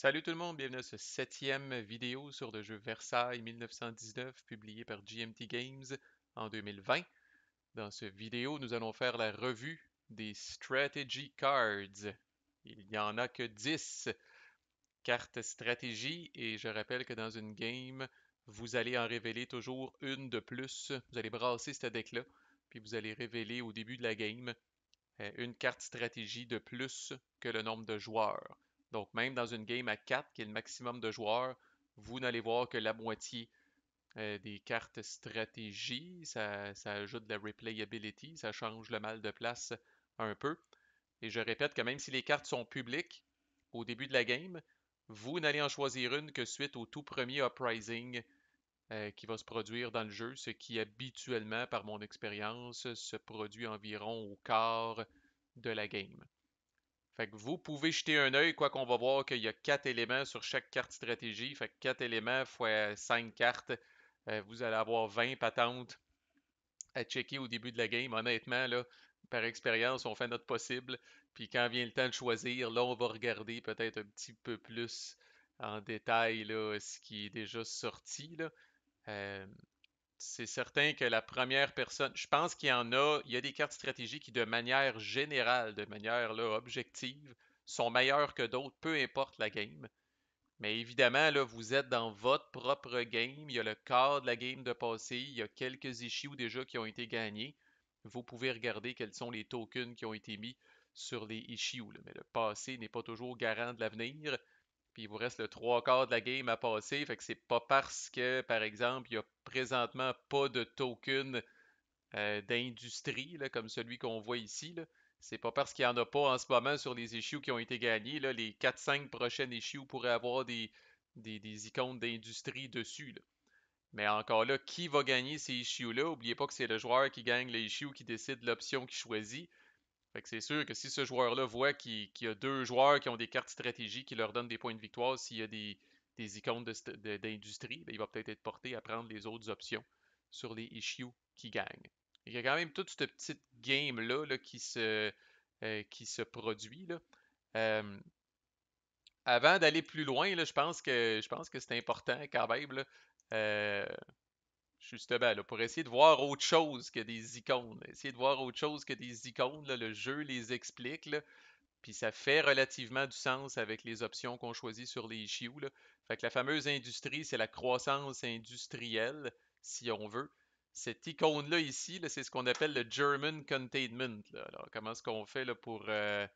Salut tout le monde, bienvenue à ce septième vidéo sur le jeu Versailles 1919 publié par GMT Games en 2020. Dans ce vidéo, nous allons faire la revue des Strategy Cards. Il n'y en a que 10 cartes stratégie et je rappelle que dans une game, vous allez en révéler toujours une de plus. Vous allez brasser cette deck-là, puis vous allez révéler au début de la game euh, une carte stratégie de plus que le nombre de joueurs. Donc, même dans une game à 4, qui est le maximum de joueurs, vous n'allez voir que la moitié euh, des cartes stratégie. Ça, ajoute de la replayability, ça change le mal de place un peu. Et je répète que même si les cartes sont publiques au début de la game, vous n'allez en choisir une que suite au tout premier uprising euh, qui va se produire dans le jeu, ce qui habituellement, par mon expérience, se produit environ au quart de la game vous pouvez jeter un œil, quoi qu'on va voir qu'il y a quatre éléments sur chaque carte stratégie. Fait que 4 éléments fois 5 cartes, euh, vous allez avoir 20 patentes à checker au début de la game. Honnêtement, là, par expérience, on fait notre possible. Puis quand vient le temps de choisir, là, on va regarder peut-être un petit peu plus en détail là, ce qui est déjà sorti. Là. Euh, c'est certain que la première personne, je pense qu'il y en a, il y a des cartes stratégiques qui, de manière générale, de manière là, objective, sont meilleures que d'autres, peu importe la game. Mais évidemment, là, vous êtes dans votre propre game. Il y a le cadre de la game de passé. Il y a quelques issues déjà qui ont été gagnés. Vous pouvez regarder quels sont les tokens qui ont été mis sur les issues. Mais le passé n'est pas toujours garant de l'avenir il vous reste le trois quarts de la game à passer. Fait que c'est pas parce que, par exemple, il n'y a présentement pas de token euh, d'industrie, comme celui qu'on voit ici. C'est pas parce qu'il n'y en a pas en ce moment sur les issues qui ont été gagnées. Là. Les 4-5 prochaines issues pourraient avoir des, des, icônes d'industrie dessus. Mais encore là, qui va gagner ces issues-là? N'oubliez pas que c'est le joueur qui gagne les issues, qui décide l'option qu'il choisit. Fait que c'est sûr que si ce joueur-là voit qu'il y a deux joueurs qui ont des cartes stratégiques qui leur donnent des points de victoire, s'il y a des, icônes d'industrie, ben, il va peut-être être porté à prendre les autres options sur les issues qui gagnent. Il y a quand même toute cette petite game-là euh, qui, se, produit. avant d'aller plus loin, je pense que c'est important quand même. Euh, Juste là, pour essayer de voir autre chose que des icônes. Essayer de voir autre chose que des icônes, le jeu les explique, puis ça fait relativement du sens avec les options qu'on choisit sur les issues. Fait que la fameuse industrie, c'est la croissance industrielle, si on veut. Cette icône-là ici, c'est ce qu'on appelle le German Containment. Alors, comment est-ce qu'on fait pour... Euh,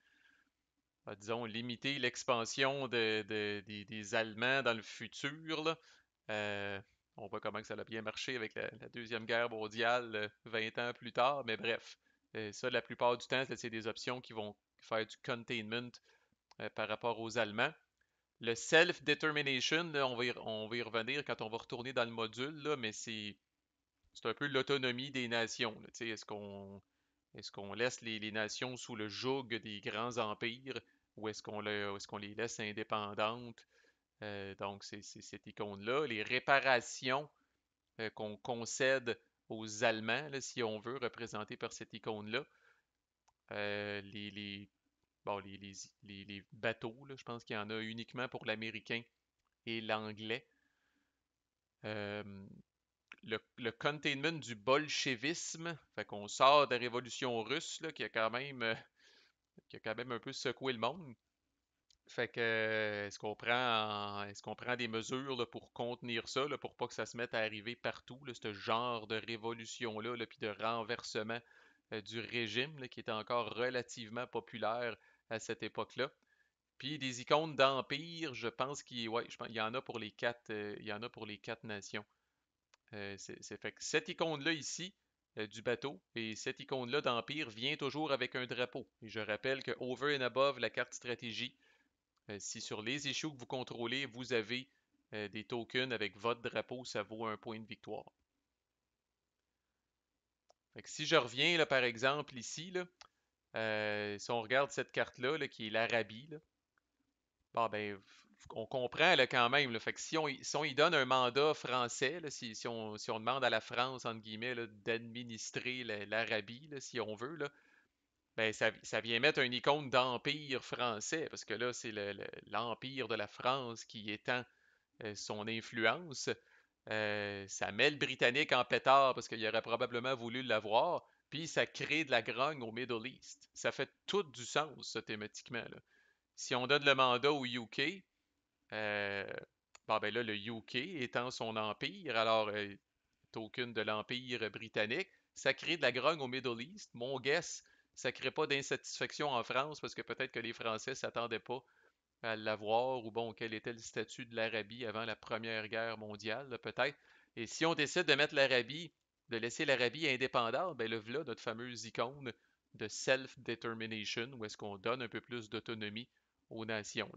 bah, disons, limiter l'expansion des Allemands dans le futur. Euh, on voit comment ça a bien marché avec la, Deuxième Guerre mondiale 20 euh, ans plus tard, mais bref. Euh, ça, la plupart du temps, c'est des options qui vont faire du containment euh, par rapport aux Allemands. Le self-determination, on, va y, revenir quand on va retourner dans le module, mais c'est un peu l'autonomie des nations. Est-ce qu'on est laisse les, nations sous le joug des grands empires ou est-ce qu'on les laisse indépendantes? Euh, donc, c'est cette icône-là. Les réparations euh, qu'on concède aux Allemands, si on veut, représentées par cette icône-là. Euh, les, bateaux, je pense qu'il y en a uniquement pour l'américain et l'anglais. Le, containment du bolchevisme, fait qu'on sort de la révolution russe, qui quand même qui a quand même un peu secoué le monde, fait que est-ce qu'on prend est-ce qu'on prend des mesures pour contenir ça, là, pour pas que ça se mette à arriver partout, ce genre de révolution-là, puis de renversement euh, du régime qui était encore relativement populaire à cette époque-là. Puis des icônes d'empire, je pense qu'il y en a pour les quatre, nations. Euh, c'est fait cette icône-là ici, euh, du bateau. Et cette icône-là d'Empire vient toujours avec un drapeau. Et je rappelle que Over and Above, la carte stratégie, euh, si sur les issues que vous contrôlez, vous avez euh, des tokens avec votre drapeau, ça vaut un point de victoire. si je reviens, là, par exemple, ici, là, euh, si on regarde cette carte-là, qui est l'Arabie, ben, on comprend quand même. fait que si on, y donne un mandat français, si, on, si, on, demande à la France, entre guillemets, d'administrer l'Arabie, si on veut, ben, ça, vient mettre une icône d'empire français, parce que là, c'est l'empire de la France qui étend euh, son influence. Euh, ça met le Britannique en pétard parce qu'il aurait probablement voulu l'avoir, puis ça crée de la grogne au Middle East. Ça fait tout du sens, ça, thématiquement. Si on donne le mandat au UK, euh, ben le UK étend son empire, alors token de l'empire britannique, ça crée de la grogne au Middle East. Mon guess, ça ne crée pas d'insatisfaction en France parce que peut-être que les Français ne s'attendaient pas à l'avoir ou bon, quel était le statut de l'Arabie avant la Première Guerre mondiale, peut-être. Et si on décide de mettre l'Arabie, de laisser l'Arabie indépendante, ben le voilà notre fameuse icône de self-determination, où est-ce qu'on donne un peu plus d'autonomie aux nations.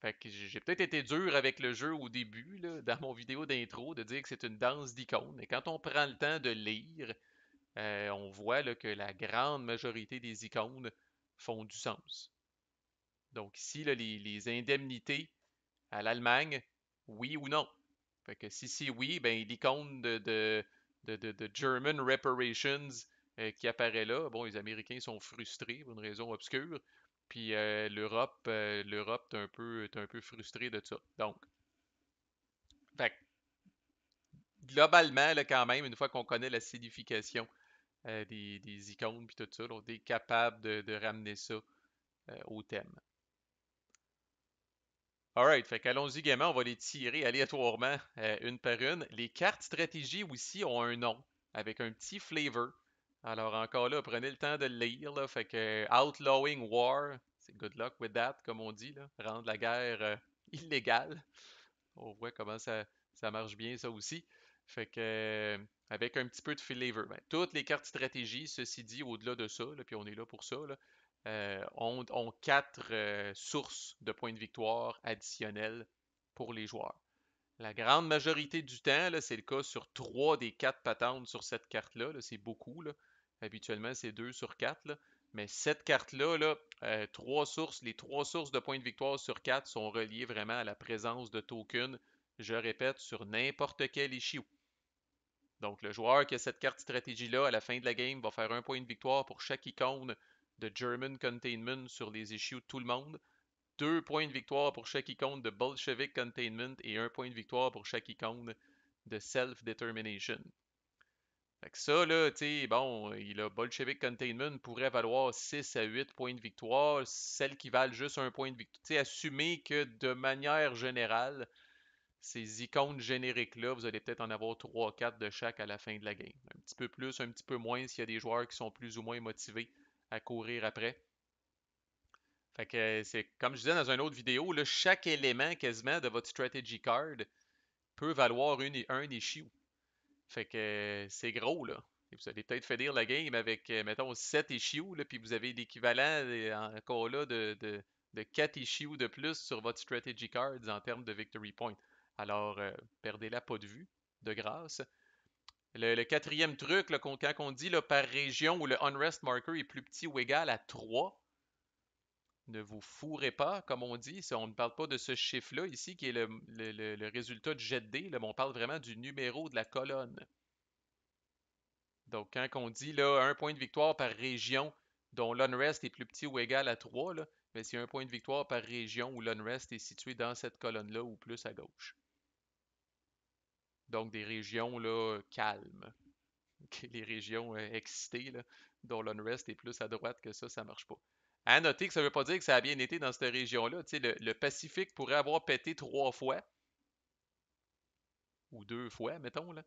Fait j'ai peut-être été dur avec le jeu au début, dans mon vidéo d'intro, de dire que c'est une danse d'icônes. mais quand on prend le temps de lire, euh, on voit que la grande majorité des icônes font du sens. Donc ici, les, indemnités à l'Allemagne, oui ou non. Fait que si c'est oui, ben, l'icône de, de, German Reparations euh, qui apparaît là, bon, les Américains sont frustrés pour une raison obscure. Puis euh, l'Europe, l'Europe est un, peu, est un peu frustrée de ça. Donc, globalement, quand même, une fois qu'on connaît la signification euh, des, icônes puis tout ça. On on capables de, ramener ça euh, au thème. Alright, fait allons y gaiement, on va les tirer aléatoirement euh, une par une. Les cartes stratégie aussi ont un nom avec un petit flavor. Alors encore là, prenez le temps de le lire. fait que Outlawing War, c'est good luck with that, comme on dit, rendre la guerre illégale. On voit comment ça marche bien ça aussi. Fait que euh, avec un petit peu de flavor. Ben, toutes les cartes stratégie, ceci dit, au-delà de ça, puis on est là pour ça, euh, ont, quatre euh, sources de points de victoire additionnels pour les joueurs. La grande majorité du temps, c'est le cas sur trois des quatre patentes sur cette carte-là. c'est beaucoup. Habituellement, c'est deux sur quatre. Mais cette carte-là, là, trois sources, les trois sources de points de victoire sur quatre sont reliées vraiment à la présence de tokens, je répète, sur n'importe quel issue. Donc, le joueur qui a cette carte stratégie-là, à la fin de la game, va faire un point de victoire pour chaque icône de German Containment sur les issues de tout le monde, deux points de victoire pour chaque icône de Bolshevik Containment et un point de victoire pour chaque icône de Self-Determination. Fait ça, là, tu sais, bon, il a Bolshevik Containment pourrait valoir 6 à 8 points de victoire, celles qui valent juste un point de victoire. Tu sais, assumer que de manière générale, ces icônes génériques-là, vous allez peut-être en avoir 3-4 de chaque à la fin de la game. Un petit peu plus, un petit peu moins s'il y a des joueurs qui sont plus ou moins motivés à courir après. Fait que euh, c'est comme je disais dans une autre vidéo, chaque élément quasiment de votre strategy card peut valoir une, un issue. Fait que euh, c'est gros là. vous allez peut-être finir la game avec, euh, mettons, 7 issues, là, puis vous avez l'équivalent, encore là, de, 4 issues de plus sur votre strategy card en termes de victory points. Alors, euh, perdez-la pas de vue, de grâce. Le, quatrième truc, quand on dit par région où le unrest marker est plus petit ou égal à 3, ne vous fourrez pas, comme on dit. On ne parle pas de ce chiffre-là ici, qui est le, résultat de jet D, mais on parle vraiment du numéro de la colonne. Donc, quand on dit un point de victoire par région dont l'unrest est plus petit ou égal à 3, mais c'est un point de victoire par région où l'unrest est situé dans cette colonne-là ou plus à gauche donc des régions là, calmes. les régions euh, excitées, dont l'unrest est plus à droite que ça, ça marche pas. À noter que ça ne veut pas dire que ça a bien été dans cette région-là. Le, le Pacifique pourrait avoir pété trois fois, ou deux fois, mettons. Là.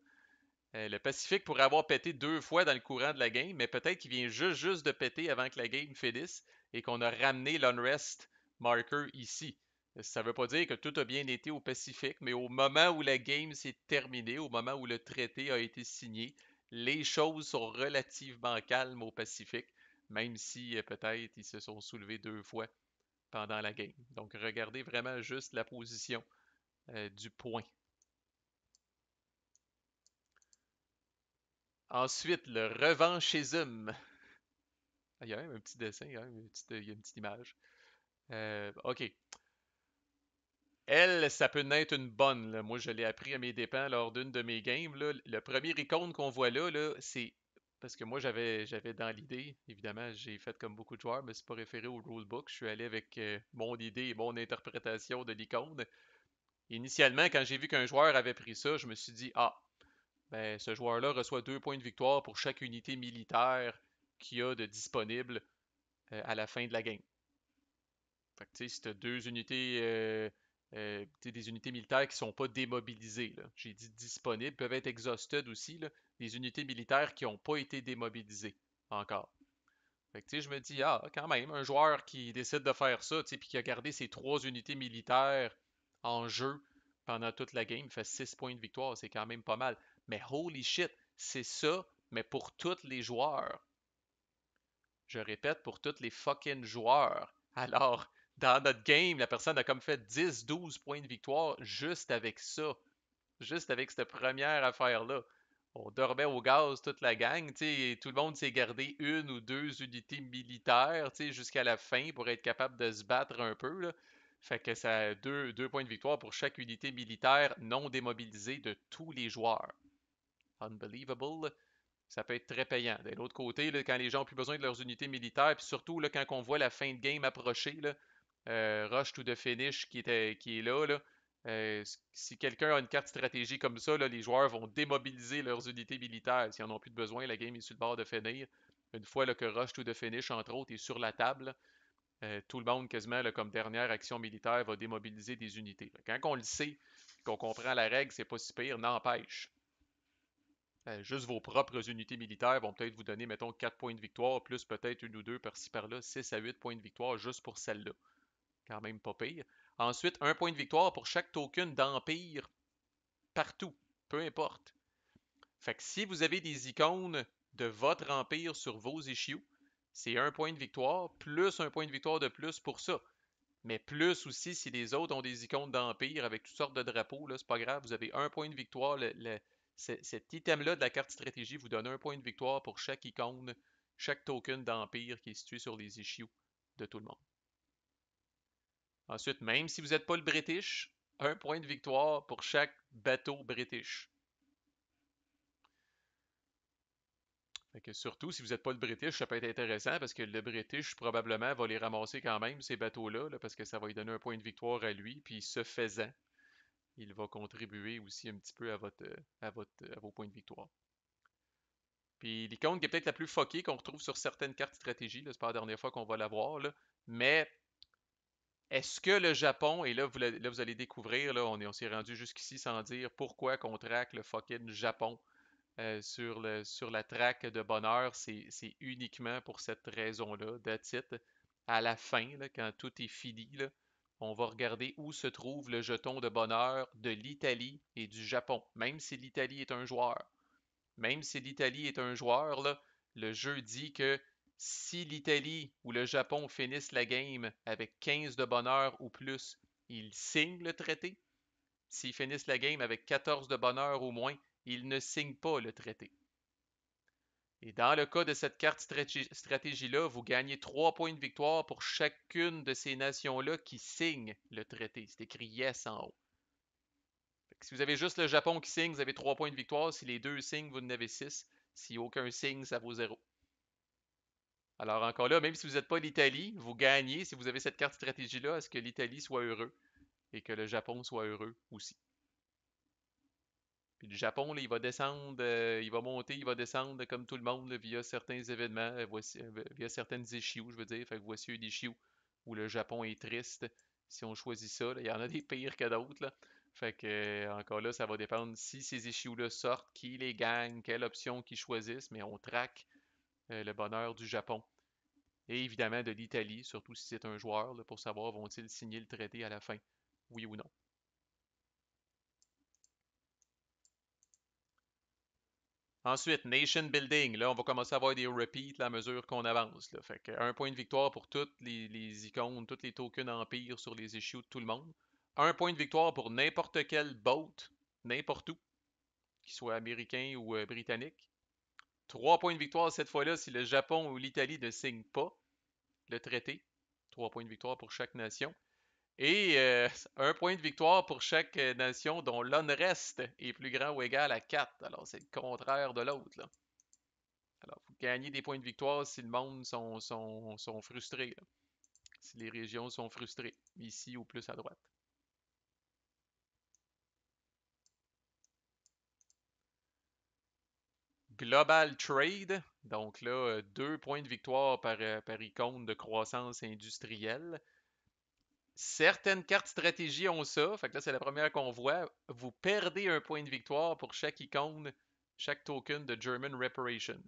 Euh, le Pacifique pourrait avoir pété deux fois dans le courant de la game, mais peut-être qu'il vient juste, juste de péter avant que la game finisse et qu'on a ramené l'unrest marker ici. Ça ne veut pas dire que tout a bien été au Pacifique, mais au moment où la game s'est terminée, au moment où le traité a été signé, les choses sont relativement calmes au Pacifique, même si euh, peut-être ils se sont soulevés deux fois pendant la game. Donc regardez vraiment juste la position euh, du point. Ensuite, le revanchisme. Ah, il y a même un petit dessin, hein, il y a, une petite, image. Euh, OK elle, ça peut naître une bonne. Moi, je l'ai appris à mes dépens lors d'une de mes games. Le premier icône qu'on voit là, c'est. Parce que moi, j'avais, dans l'idée, évidemment, j'ai fait comme beaucoup de joueurs, mais c'est pas référé au rulebook. Je suis allé avec euh, mon idée et mon interprétation de l'icône. Initialement, quand j'ai vu qu'un joueur avait pris ça, je me suis dit Ah, ben, ce joueur-là reçoit deux points de victoire pour chaque unité militaire qu'il a de disponible euh, à la fin de la game. Fait si deux unités. Euh, euh, des unités militaires qui ne sont pas démobilisées. J'ai dit disponibles, peuvent être exhausted aussi. des unités militaires qui n'ont pas été démobilisées encore. Fait que, je me dis, ah, quand même, un joueur qui décide de faire ça, puis qui a gardé ses trois unités militaires en jeu pendant toute la game, fait 6 points de victoire, c'est quand même pas mal. Mais holy shit, c'est ça, mais pour tous les joueurs. Je répète, pour tous les fucking joueurs. Alors, dans notre game, la personne a comme fait 10-12 points de victoire juste avec ça. Juste avec cette première affaire-là. On dormait au gaz toute la gang. tout le monde s'est gardé une ou deux unités militaires jusqu'à la fin pour être capable de se battre un peu. Fait que ça a deux, points de victoire pour chaque unité militaire non démobilisée de tous les joueurs. Unbelievable ça peut être très payant. De l'autre côté, quand les gens n'ont plus besoin de leurs unités militaires, puis surtout quand on voit la fin de game approcher, euh, rush to the finish qui, était, qui est là. Euh, si quelqu'un a une carte stratégie comme ça, les joueurs vont démobiliser leurs unités militaires. S'ils n'en ont plus de besoin, la game est sur le bord de finir. Une fois que Rush to the Finish, entre autres, est sur la table, euh, tout le monde, quasiment, comme dernière action militaire, va démobiliser des unités. Quand on le sait, qu'on comprend la règle, c'est pas si pire, n'empêche. juste vos propres unités militaires vont peut-être vous donner, mettons, 4 points de victoire, plus peut-être une ou deux par-ci par-là, 6 à 8 points de victoire juste pour celle-là. Quand même pas pire. Ensuite, un point de victoire pour chaque token d'Empire partout, peu importe. Fait que si vous avez des icônes de votre Empire sur vos issues, c'est un point de victoire, plus un point de victoire de plus pour ça. Mais plus aussi si les autres ont des icônes d'Empire avec toutes sortes de drapeaux, là, c'est pas grave, vous avez un point de victoire. cet item-là de la carte stratégie vous donne un point de victoire pour chaque icône, chaque token d'Empire qui est situé sur les issues de tout le monde. Ensuite, même si vous n'êtes pas le British, un point de victoire pour chaque bateau British. que surtout, si vous n'êtes pas le British, ça peut être intéressant parce que le British probablement va les ramasser quand même, ces bateaux-là, parce que ça va lui donner un point de victoire à lui. Puis ce faisant, il va contribuer aussi un petit peu à, vos points de victoire. Puis l'icône qui est peut-être la plus foquée qu'on retrouve sur certaines cartes stratégie, c'est pas la dernière fois qu'on va la voir, mais est-ce que le Japon, et là vous, allez découvrir, là, on, s'est rendu jusqu'ici sans dire pourquoi qu'on traque le fucking Japon euh, sur, la traque de bonheur, c'est uniquement pour cette raison-là, titre À la fin, quand tout est fini, on va regarder où se trouve le jeton de bonheur de l'Italie et du Japon. Même si l'Italie est un joueur. Même si l'Italie est un joueur, le jeu dit que si l'Italie ou le Japon finissent la game avec 15 de bonheur ou plus, ils signent le traité. S'ils finissent la game avec 14 de bonheur ou moins, ils ne signent pas le traité. Et dans le cas de cette carte stratégie-là, vous gagnez 3 points de victoire pour chacune de ces nations-là qui signent le traité. C'est écrit yes en haut. si vous avez juste le Japon qui signe, vous avez 3 points de victoire. Si les deux signent, vous en avez 6. Si aucun signe, ça vaut 0. Alors encore là, même si vous n'êtes pas l'Italie, vous gagnez si vous avez cette carte stratégie-là à ce que l'Italie soit heureux et que le Japon soit heureux aussi. Puis le Japon, il va descendre, euh, il va monter, il va descendre comme tout le monde via certains événements, euh, euh, via certaines issues, je veux dire. Fait que voici une issue où le Japon est triste. Si on choisit ça, il y en a des pires que d'autres. Fait que encore là, ça va dépendre si ces issues-là sortent, qui les gagne, quelle option qu'ils choisissent, mais on traque euh, le bonheur du Japon et évidemment de l'Italie, surtout si c'est un joueur, pour savoir vont-ils signer le traité à la fin, oui ou non. Ensuite, Nation Building. Là, on va commencer à avoir des repeats à mesure qu'on avance. Fait un point de victoire pour toutes les, icônes, toutes les tokens Empire sur les issues de tout le monde. Un point de victoire pour n'importe quel boat, n'importe où, qu'il soit américain ou euh, britannique. Trois points de victoire cette fois-là si le Japon ou l'Italie ne signent pas le traité. Trois points de victoire pour chaque nation. Et euh, un point de victoire pour chaque euh, nation dont l'un reste est plus grand ou égal à quatre. Alors, c'est le contraire de l'autre. Alors, vous gagnez des points de victoire si le monde sont, sont, frustrés. Si les régions sont frustrées. Ici ou plus à droite. Global Trade, donc là, euh, deux points de victoire par, euh, par icône de croissance industrielle. Certaines cartes stratégie ont ça. Fait que là, c'est la première qu'on voit. Vous perdez un point de victoire pour chaque icône, chaque token de German Reparations.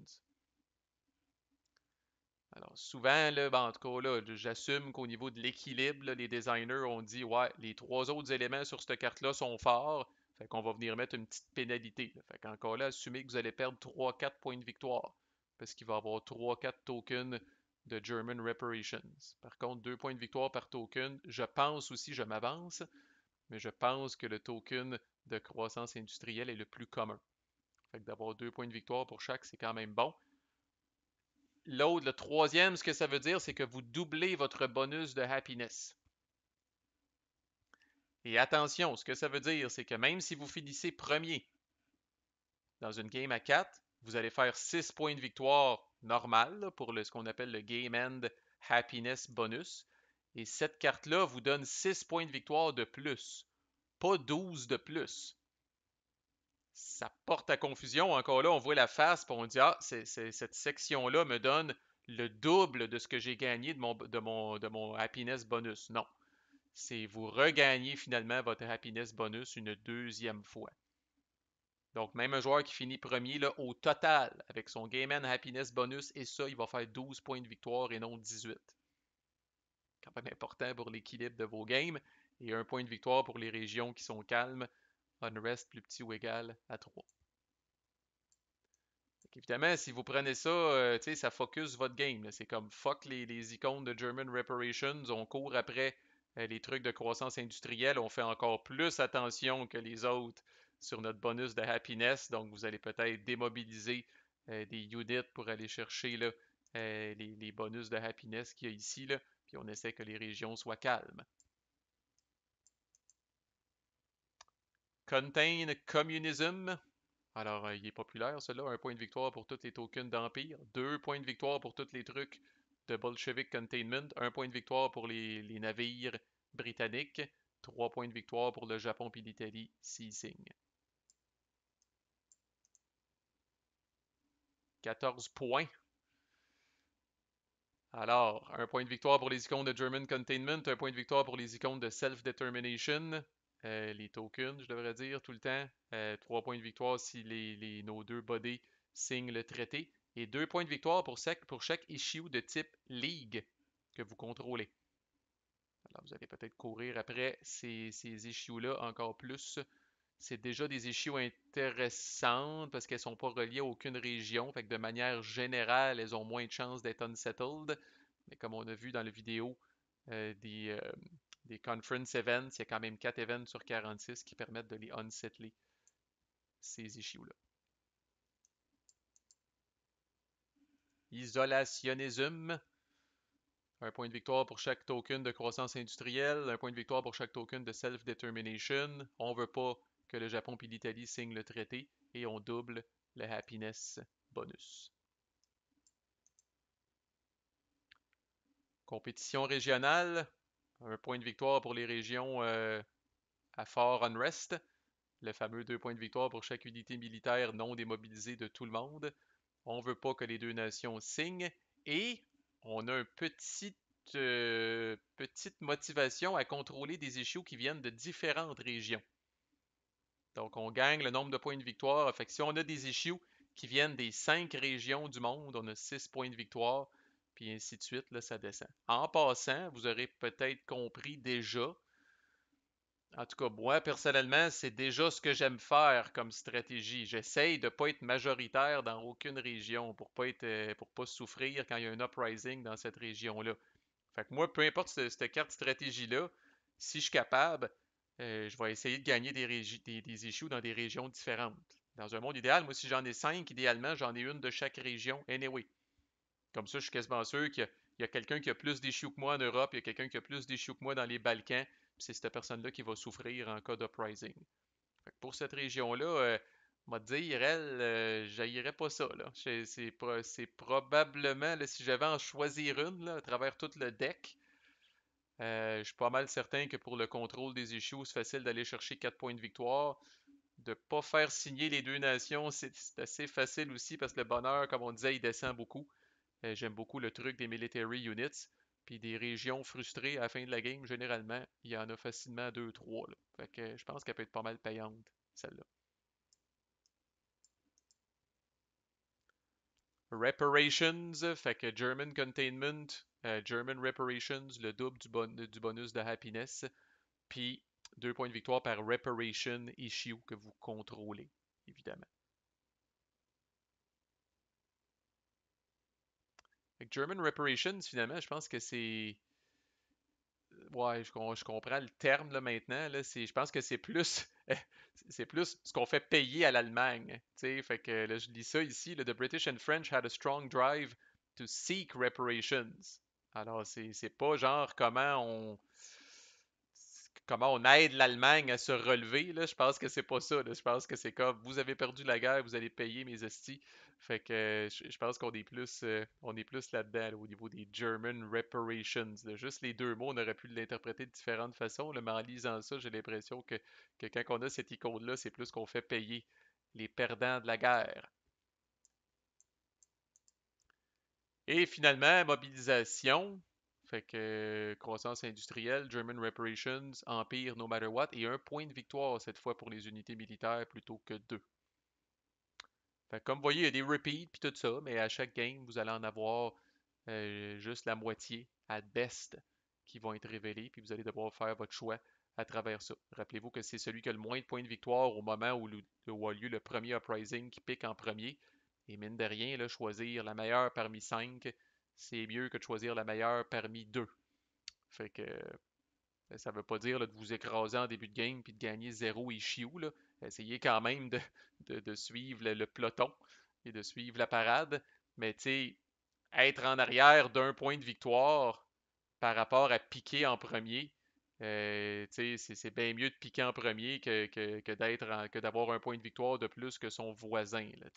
Alors, souvent, le ben, en tout cas, j'assume qu'au niveau de l'équilibre, les designers ont dit Ouais, les trois autres éléments sur cette carte-là sont forts. Fait qu'on va venir mettre une petite pénalité. Fait qu'encore là, assumez que vous allez perdre 3-4 points de victoire. Parce qu'il va avoir 3-4 tokens de German Reparations. Par contre, 2 points de victoire par token. Je pense aussi, je m'avance, mais je pense que le token de croissance industrielle est le plus commun. Fait que d'avoir 2 points de victoire pour chaque, c'est quand même bon. L'autre, le troisième, ce que ça veut dire, c'est que vous doublez votre bonus de happiness. Et attention, ce que ça veut dire, c'est que même si vous finissez premier dans une game à 4, vous allez faire 6 points de victoire normal pour ce qu'on appelle le Game End Happiness Bonus. Et cette carte-là vous donne 6 points de victoire de plus, pas 12 de plus. Ça porte à confusion. Encore là, on voit la face et on dit Ah, cette section-là me donne le double de ce que j'ai gagné de mon, de mon happiness bonus. Non c'est vous regagnez finalement votre happiness bonus une deuxième fois. Donc, même un joueur qui finit premier là, au total avec son Game and Happiness bonus, et ça, il va faire 12 points de victoire et non 18. Quand même important pour l'équilibre de vos games. Et un point de victoire pour les régions qui sont calmes. Unrest plus petit ou égal à 3. Évidemment, si vous prenez ça, euh, ça focus votre game. C'est comme fuck les, les, icônes de German Reparations. On court après euh, les trucs de croissance industrielle, on fait encore plus attention que les autres sur notre bonus de happiness. Donc, vous allez peut-être démobiliser euh, des units pour aller chercher euh, les, bonus de happiness qu'il y a ici. puis on essaie que les régions soient calmes. Contain Communism. Alors, il est populaire, Cela Un point de victoire pour toutes les tokens d'Empire. Deux points de victoire pour tous les trucs de Bolshevik Containment, un point de victoire pour les, navires britanniques, trois points de victoire pour le Japon et l'Italie, signent. 14 points. Alors, un point de victoire pour les icônes de German Containment, un point de victoire pour les icônes de Self-Determination, euh, les tokens, je devrais dire, tout le temps. Euh, trois points de victoire si les, nos deux bodies signent le traité et deux points de victoire pour, chaque issue de type League que vous contrôlez. Alors, vous allez peut-être courir après ces, ces issues-là encore plus. C'est déjà des issues intéressantes parce qu'elles ne sont pas reliées à aucune région. Fait de manière générale, elles ont moins de chances d'être unsettled. Mais comme on a vu dans la vidéo euh, des, euh, des conference events, il y a quand même quatre events sur 46 qui permettent de les unsettler, ces issues-là. Isolationism, Un point de victoire pour chaque token de croissance industrielle, un point de victoire pour chaque token de self-determination. On ne veut pas que le Japon et l'Italie signent le traité et on double le happiness bonus. Compétition régionale, un point de victoire pour les régions euh, à fort unrest, le fameux deux points de victoire pour chaque unité militaire non démobilisée de tout le monde, on ne veut pas que les deux nations signent et on a une euh, petite, motivation à contrôler des issues qui viennent de différentes régions. Donc, on gagne le nombre de points de victoire. Fait si on a des issues qui viennent des cinq régions du monde, on a six points de victoire, puis ainsi de suite, là, ça descend. En passant, vous aurez peut-être compris déjà en tout cas, moi, personnellement, c'est déjà ce que j'aime faire comme stratégie. J'essaye de ne pas être majoritaire dans aucune région pour ne pas, euh, pas souffrir quand il y a un uprising dans cette région-là. Fait que moi, peu importe cette, carte stratégie-là, si je suis capable, euh, je vais essayer de gagner des, issues dans des régions différentes. Dans un monde idéal, moi, si j'en ai cinq, idéalement, j'en ai une de chaque région, anyway. Comme ça, je suis quasiment sûr qu'il y a, quelqu'un qui a plus d'échoues que moi en Europe, il y a quelqu'un qui a plus d'échoues que moi dans les Balkans, c'est cette personne-là qui va souffrir en cas d'uprising. Pour cette région-là, euh, m'a dire, elle, euh, j'aillerais pas ça. C'est, probablement, si j'avais en choisir une à travers tout le deck, euh, je suis pas mal certain que pour le contrôle des issues, c'est facile d'aller chercher 4 points de victoire. De ne pas faire signer les deux nations, c'est, assez facile aussi parce que le bonheur, comme on disait, il descend beaucoup. Euh, j'aime beaucoup le truc des military units. Puis des régions frustrées à la fin de la game, généralement, il y en a facilement 2-3. Fait que je pense qu'elle peut être pas mal payante, celle-là. Reparations, fait que German Containment, euh, German Reparations, le double du, du bonus de happiness. Puis deux points de victoire par Reparation Issue que vous contrôlez, évidemment. German Reparations, finalement, je pense que c'est. Ouais, je, comprends le terme là, maintenant. Là, je pense que c'est plus. c'est plus ce qu'on fait payer à l'Allemagne. Fait que là, je lis ça ici. The British and French had a strong drive to seek reparations. Alors, c'est pas genre comment on comment on aide l'Allemagne à se relever. Là. Je pense que c'est pas ça. Je pense que c'est comme vous avez perdu la guerre, vous allez payer mes hosties. Fait que je, pense qu'on est plus euh, on est plus là-dedans au niveau des German reparations. Juste les deux mots, on aurait pu l'interpréter de différentes façons. le mais en lisant ça, j'ai l'impression que, que quand on a cette icône-là, c'est plus qu'on fait payer les perdants de la guerre. Et finalement, mobilisation. Fait que croissance industrielle, German Reparations, Empire, no matter what, et un point de victoire cette fois pour les unités militaires plutôt que deux. Fait que comme vous voyez, il y a des repeats puis tout ça, mais à chaque game, vous allez en avoir euh, juste la moitié, à best, qui vont être révélés, puis vous allez devoir faire votre choix à travers ça. Rappelez-vous que c'est celui qui a le moins de points de victoire au moment où, le, a lieu le premier uprising qui pique en premier. Et mine de rien, choisir la meilleure parmi cinq, c'est mieux que de choisir la meilleure parmi deux. Fait que ben, ça veut pas dire de vous écraser en début de game puis de gagner zéro et chiou. Essayez quand même de, suivre le, peloton et de suivre la parade. Mais être en arrière d'un point de victoire par rapport à piquer en premier, euh, c'est bien mieux de piquer en premier que, que, que d'avoir un point de victoire de plus que son voisin. Là,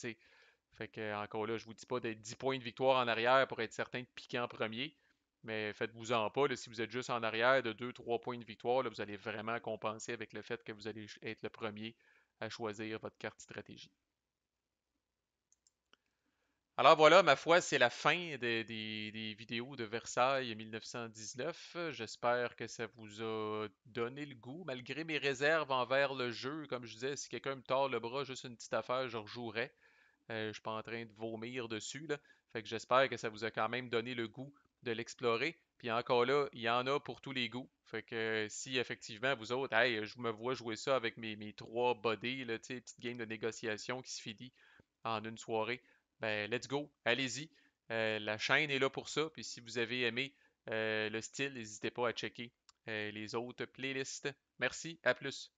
encore là, je vous dis pas d'être 10 points de victoire en arrière pour être certain de piquer en premier. Mais faites-vous-en pas. si vous êtes juste en arrière de 2-3 points de victoire, vous allez vraiment compenser avec le fait que vous allez être le premier à choisir votre carte stratégie. Alors voilà, ma foi, c'est la fin des, des, vidéos de Versailles 1919. J'espère que ça vous a donné le goût, malgré mes réserves envers le jeu. Comme je disais, si quelqu'un me tord le bras, juste une petite affaire, je rejouerai. Je euh, je suis pas en train de vomir dessus. Fait que j'espère que ça vous a quand même donné le goût de l'explorer. Puis encore là, il y en a pour tous les goûts. Fait que euh, si effectivement vous autres, hey, je me vois jouer ça avec mes, mes trois bodies, là, petite game de négociation qui se finit en une soirée, ben let's go, allez-y. Euh, la chaîne est là pour ça. Puis si vous avez aimé le style, n'hésitez pas à checker les autres playlists. Merci, à plus.